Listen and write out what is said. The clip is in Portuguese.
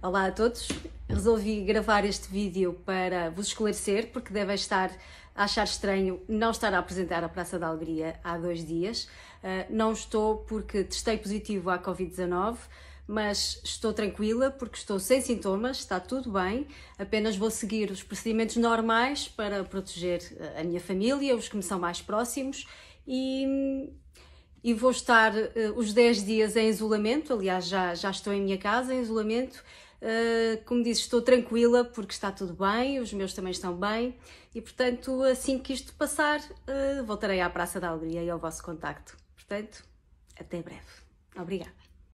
Olá a todos, resolvi gravar este vídeo para vos esclarecer, porque devem estar a achar estranho não estar a apresentar a Praça da Alegria há dois dias. Ah, não estou porque testei positivo à Covid-19, mas estou tranquila porque estou sem sintomas, está tudo bem, apenas vou seguir os procedimentos normais para proteger ah, a minha família, os que me são mais próximos e e vou estar uh, os 10 dias em isolamento, aliás já, já estou em minha casa em isolamento ah, como disse, estou tranquila porque está tudo bem, os meus também estão bem e, portanto, assim que isto passar, ah, voltarei à Praça da Alegria e ao vosso contacto. Portanto, até breve. Obrigada.